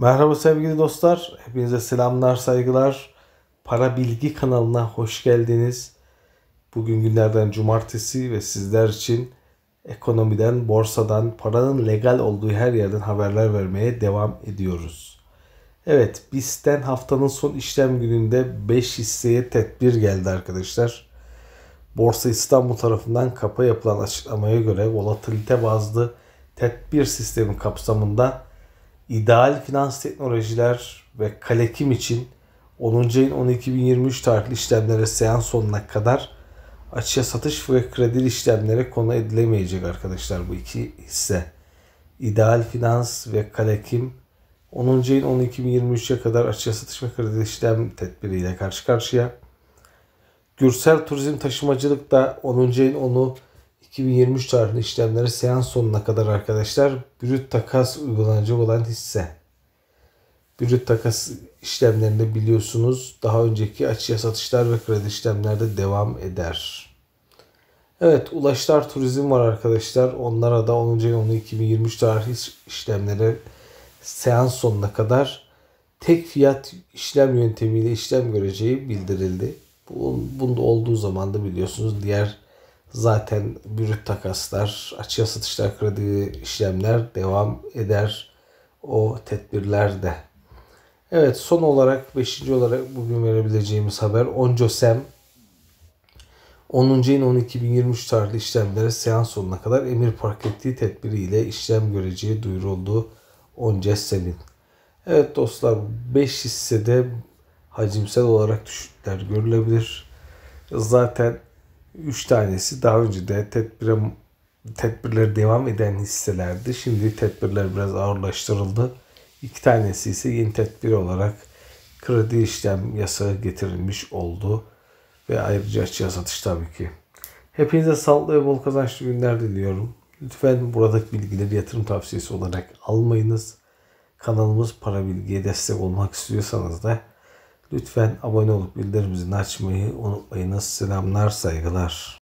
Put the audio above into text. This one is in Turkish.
Merhaba sevgili dostlar. Hepinize selamlar, saygılar. Para Bilgi kanalına hoş geldiniz. Bugün günlerden cumartesi ve sizler için ekonomiden, borsadan, paranın legal olduğu her yerden haberler vermeye devam ediyoruz. Evet, BIST'ten haftanın son işlem gününde 5 hisseye tedbir geldi arkadaşlar. Borsa İstanbul tarafından kapa yapılan açıklamaya göre volatilite bazlı tedbir sistemi kapsamında ideal finans teknolojiler ve Kalekim için 10. ayın 10 tarihli işlemlere seans sonuna kadar açığa satış ve kredi işlemlere konu edilemeyecek arkadaşlar bu iki hisse. İdeal Finans ve Kalekim 10. ayın 10 kadar açığa satış ve kredi işlem tedbiriyle karşı karşıya. Gürsel Turizm Taşımacılık da 10. ayın 10'u 2023 tarihli işlemlere seans sonuna kadar arkadaşlar brüt takas uygulanacak olan hisse. Brüt takas işlemlerinde biliyorsunuz daha önceki açıya satışlar ve kredi işlemlerde devam eder. Evet Ulaşlar Turizm var arkadaşlar. Onlara da 10. ayın 10. 2023 tarihli işlemlere seans sonuna kadar tek fiyat işlem yöntemiyle işlem göreceği bildirildi. Bunun, bunda olduğu zaman da biliyorsunuz diğer zaten bürüt takaslar, açığa satışlar kredi işlemler devam eder o tedbirler de. Evet son olarak 5. olarak bugün verebileceğimiz haber Onco Sem 10. yıl 12.023 tarihli işlemlere seans sonuna kadar emir park ettiği tedbiriyle işlem göreceği duyuruldu Onca Sem'in. Evet dostlar 5 hissede hacimsel olarak düşükler görülebilir. Zaten Üç tanesi daha önce de tedbire, tedbirlere devam eden hisselerdi. Şimdi tedbirler biraz ağırlaştırıldı. İki tanesi ise yeni tedbir olarak kredi işlem yasağı getirilmiş oldu. Ve ayrıca açığa satış tabii ki. Hepinize sağlıklı ve bol kazançlı günler diliyorum. Lütfen buradaki bilgileri yatırım tavsiyesi olarak almayınız. Kanalımız Para Bilgi'ye destek olmak istiyorsanız da Lütfen abone olup bildirimimizi açmayı unutmayınız. Selamlar, saygılar.